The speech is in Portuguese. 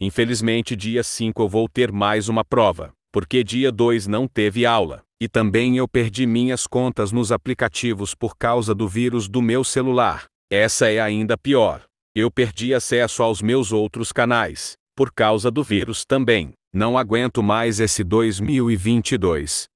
Infelizmente, dia 5 eu vou ter mais uma prova, porque dia 2 não teve aula. E também eu perdi minhas contas nos aplicativos por causa do vírus do meu celular. Essa é ainda pior. Eu perdi acesso aos meus outros canais, por causa do vírus também. Não aguento mais esse 2022.